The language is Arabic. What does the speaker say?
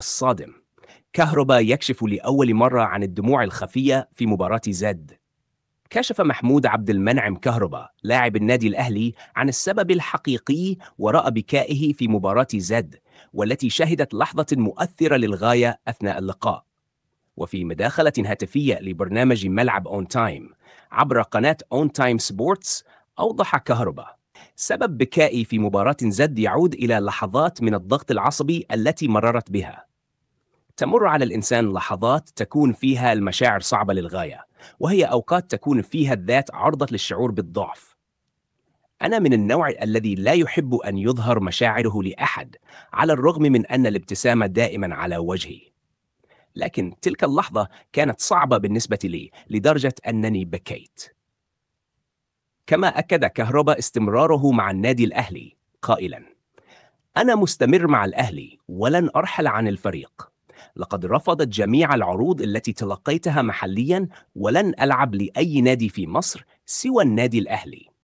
الصادم كهربا يكشف لأول مرة عن الدموع الخفية في مباراة زد كشف محمود عبد المنعم كهربا لاعب النادي الأهلي عن السبب الحقيقي وراء بكائه في مباراة زد والتي شهدت لحظة مؤثرة للغاية أثناء اللقاء وفي مداخلة هاتفية لبرنامج ملعب أون تايم عبر قناة أون تايم سبورتس أوضح كهربا سبب بكائي في مباراة زد يعود إلى لحظات من الضغط العصبي التي مررت بها تمر على الانسان لحظات تكون فيها المشاعر صعبه للغايه وهي اوقات تكون فيها الذات عرضه للشعور بالضعف انا من النوع الذي لا يحب ان يظهر مشاعره لاحد على الرغم من ان الابتسامه دائما على وجهي لكن تلك اللحظه كانت صعبه بالنسبه لي لدرجه انني بكيت كما اكد كهربا استمراره مع النادي الاهلي قائلا انا مستمر مع الاهلي ولن ارحل عن الفريق لقد رفضت جميع العروض التي تلقيتها محليا ولن ألعب لأي نادي في مصر سوى النادي الأهلي